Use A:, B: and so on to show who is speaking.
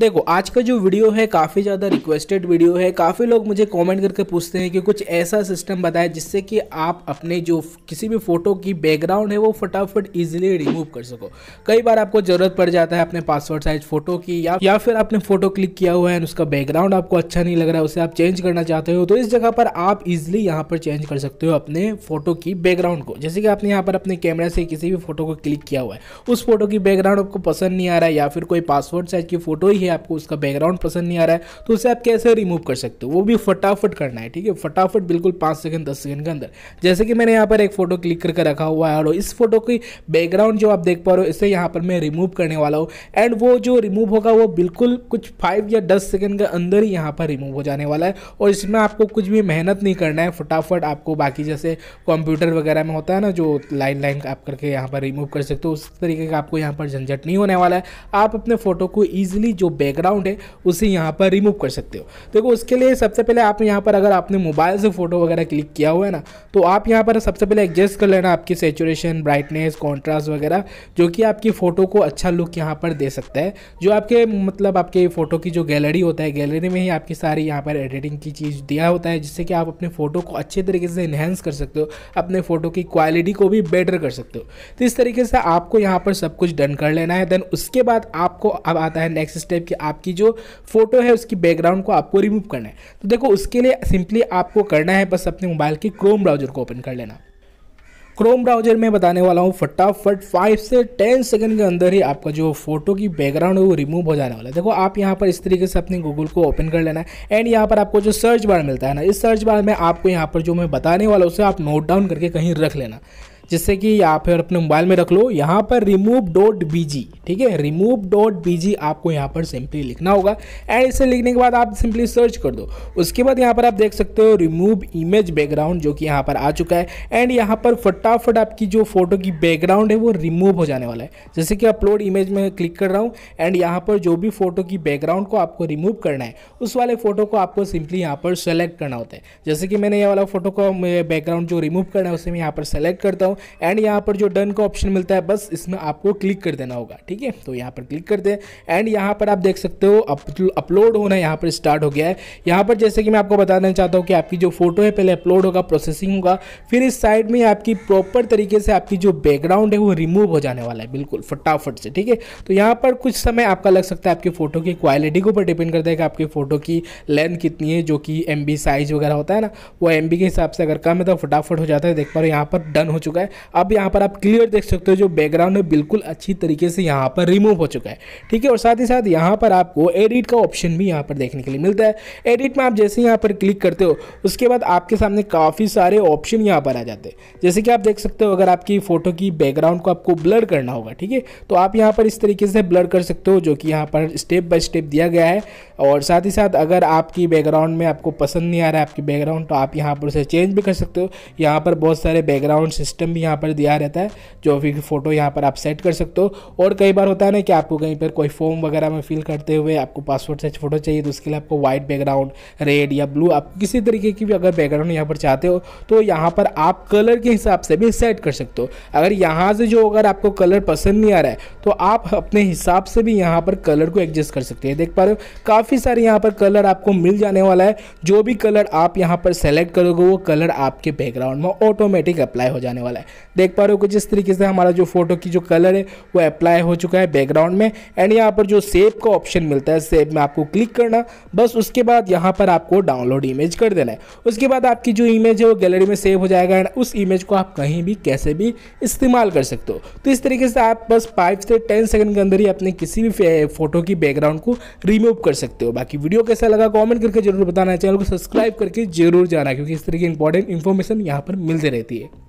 A: देखो आज का जो वीडियो है काफ़ी ज़्यादा रिक्वेस्टेड वीडियो है काफ़ी लोग मुझे कमेंट करके पूछते हैं कि कुछ ऐसा सिस्टम बताएं जिससे कि आप अपने जो किसी भी फ़ोटो की बैकग्राउंड है वो फटाफट इजीली रिमूव कर सको कई बार आपको ज़रूरत पड़ जाता है अपने पासवर्ड साइज फ़ोटो की या या फिर आपने फ़ोटो क्लिक किया हुआ है उसका बैकग्राउंड आपको अच्छा नहीं लग रहा है उसे आप चेंज करना चाहते हो तो इस जगह पर आप इजिली यहाँ पर चेंज कर सकते हो अपने फ़ोटो की बैकग्राउंड को जैसे कि आपने यहाँ पर अपने कैमरा से किसी भी फ़ोटो को क्लिक किया हुआ है उस फोटो की बैकग्राउंड आपको पसंद नहीं आ रहा है या फिर कोई पासवर्ड साइज की फ़ोटो ही है भी आपको उसका बैकग्राउंड पसंद नहीं आ रहा है तो उसे आप कैसे रिमूव कर सकते हो वो भी फटाफट करना है ठीक है फटाफट बिल्कुल पाँच सेकंड दस सेकंड के अंदर जैसे कि मैंने यहाँ पर एक फोटो क्लिक करके रखा हुआ है और इस फोटो की बैकग्राउंड जो आप देख पा रहे हो इसे यहाँ पर मैं रिमूव करने वाला हूँ एंड वो जो रिमूव होगा वो बिल्कुल कुछ फाइव या दस सेकेंड के अंदर ही यहाँ पर रिमूव हो जाने वाला है और इसमें आपको कुछ भी मेहनत नहीं करना है फटाफट आपको बाकी जैसे कंप्यूटर वगैरह में होता है ना जो लाइन लाइन आप करके यहाँ पर रिमूव कर सकते हो उस तरीके का आपको यहाँ पर झंझट नहीं होने वाला है आप अपने फ़ोटो को ईजिली जो बैकग्राउंड है उसे यहाँ पर रिमूव कर सकते हो देखो उसके लिए सबसे पहले आप यहाँ पर अगर आपने मोबाइल से फ़ोटो वगैरह क्लिक किया हुआ है ना तो आप यहाँ पर सबसे पहले एडजस्ट कर लेना आपकी सेचुरेशन ब्राइटनेस कॉन्ट्रास्ट वगैरह जो कि आपकी फ़ोटो को अच्छा लुक यहाँ पर दे सकता है जो आपके मतलब आपके फ़ोटो की जो गैलरी होता है गैलरी में ही आपकी सारी यहाँ पर एडिटिंग की चीज़ दिया होता है जिससे कि आप अपने फ़ोटो को अच्छे तरीके से इन्हेंस कर सकते हो अपने फ़ोटो की क्वालिटी को भी बेटर कर सकते हो तो इस तरीके से आपको यहाँ पर सब कुछ डन कर लेना है देन उसके बाद आपको अब आता है नेक्स्ट स्टेप मतलब कि आपकी जो फोटो है उसकी बैकग्राउंड को आपको रिमूव करना है तो देखो उसके लिए सिंपली आपको करना है बस अपने मोबाइल के क्रोम ब्राउजर को ओपन कर लेना क्रोम ब्राउजर में बताने वाला हूँ फटाफट फाइव से टेन सेकंड के अंदर ही आपका जो फोटो की बैकग्राउंड है वो रिमूव हो जाने वाला है देखो आप यहाँ पर इस तरीके से अपने गूगल को ओपन कर लेना है एंड यहाँ पर आपको जो सर्च बार मिलता है ना इस सर्च बार में आपको यहाँ पर जो मैं बताने वाला उसे आप नोट डाउन करके कहीं रख लेना जिससे कि आप फिर अपने मोबाइल में रख लो यहाँ पर रिमूव डॉट बी जी ठीक है रिमूव डॉट बी जी आपको यहाँ पर सिंपली लिखना होगा एंड इसे लिखने के बाद आप सिंपली सर्च कर दो उसके बाद यहाँ पर आप देख सकते हो रिमूव इमेज बैकग्राउंड जो कि यहाँ पर आ चुका है एंड यहाँ पर फटाफट आपकी जो फोटो की बैकग्राउंड है वो रिमूव हो जाने वाला है जैसे कि अपलोड इमेज में क्लिक कर रहा हूँ एंड यहाँ पर जो भी फोटो की बैकग्राउंड को आपको रिमूव करना है उस वाले फोटो को आपको सिंपली यहाँ पर सेलेक्ट करना होता है जैसे कि मैंने ये वाला फोटो को बैकग्राउंड जो रिमूव करना है उसे मैं यहाँ पर सेलेक्ट करता हूँ एंड यहाँ पर जो डन का ऑप्शन मिलता है बस इसमें आपको क्लिक कर देना होगा ठीक है तो यहाँ पर क्लिक कर दें एंड यहाँ पर आप देख सकते हो अपलोड होना यहाँ पर स्टार्ट हो गया है यहाँ पर जैसे कि मैं आपको बताना चाहता हूँ कि आपकी जो फोटो है पहले अपलोड होगा प्रोसेसिंग होगा फिर इस साइड में आपकी प्रॉपर तरीके से आपकी जो बैकग्राउंड है वो रिमूव हो जाने वाला है बिल्कुल फटाफट से ठीक है तो यहाँ पर कुछ समय आपका लग सकता है आपकी फ़ोटो की क्वालिटी के ऊपर डिपेंड करता है कि आपकी फ़ोटो की लेंथ कितनी है जो कि एम साइज़ वगैरह होता है ना वो एम के हिसाब से अगर कम है तो फटाफट हो जाता है देख पा रहे यहाँ पर डन हो चुका है अब यहाँ पर आप क्लियर देख सकते हो जो बैकग्राउंड है बिल्कुल अच्छी तरीके से यहाँ पर रिमूव हो चुका है ठीक है और साथ ही साथ यहाँ पर आपको एडिट का ऑप्शन भी यहाँ पर देखने के लिए मिलता है एडिट में आप जैसे यहाँ पर क्लिक करते हो उसके बाद आपके सामने काफ़ी सारे ऑप्शन यहाँ पर आ जाते हैं जैसे कि आप देख सकते हो अगर आपकी फ़ोटो की बैकग्राउंड को आपको ब्लर करना होगा ठीक है तो आप यहाँ पर इस तरीके से ब्लर कर सकते हो जो कि यहाँ पर स्टेप बाय स्टेप दिया गया है और साथ ही साथ अगर आपकी बैकग्राउंड में आपको पसंद नहीं आ रहा है आपकी बैकग्राउंड तो आप यहाँ पर उसे चेंज भी कर सकते हो यहाँ पर बहुत सारे बैकग्राउंड सिस्टम यहाँ पर दिया रहता है जो भी फ़ोटो यहाँ पर आप सेट कर सकते हो और कई बार होता है ना कि आपको कहीं पर कोई फॉर्म वगैरह में फिल करते हुए आपको पासपोर्ट साइज फ़ोटो चाहिए तो उसके लिए आपको वाइट बैकग्राउंड रेड या ब्लू आप किसी तरीके की भी अगर बैकग्राउंड यहाँ पर चाहते हो तो यहाँ पर आप कलर के हिसाब से भी सेट कर सकते हो अगर यहाँ से जो अगर आपको कलर पसंद नहीं आ रहा है तो आप अपने हिसाब से भी यहाँ पर कलर को एडजस्ट कर सकते हैं देख पा रहे हो काफ़ी सारे यहाँ पर कलर आपको मिल जाने वाला है जो भी कलर आप यहाँ पर सेलेक्ट करोगे वो कलर आपके बैकग्राउंड में ऑटोमेटिक अप्लाई हो जाने वाला है देख पा रहे हो कुछ इस तरीके से हमारा जो फोटो की जो कलर है वो अप्लाई हो चुका है बैकग्राउंड में एंड यहाँ पर जो सेव का ऑप्शन मिलता है सेव में आपको क्लिक करना बस उसके बाद यहाँ पर आपको डाउनलोड इमेज कर देना है उसके बाद आपकी जो इमेज है वो गैलरी में सेव हो जाएगा एंड उस इमेज को आप कहीं भी कैसे भी इस्तेमाल कर सकते हो तो इस तरीके से आप बस फाइव से टेन सेकेंड के अंदर ही अपने किसी भी फोटो की बैकग्राउंड को रिमूव कर सकते हो बाकी वीडियो कैसा लगा कॉमेंट करके जरूर बताना है चैनल को सब्सक्राइब करके जरूर जाना क्योंकि इस तरीके की इंपॉर्टेंट इन्फॉर्मेशन यहाँ पर मिलती रहती है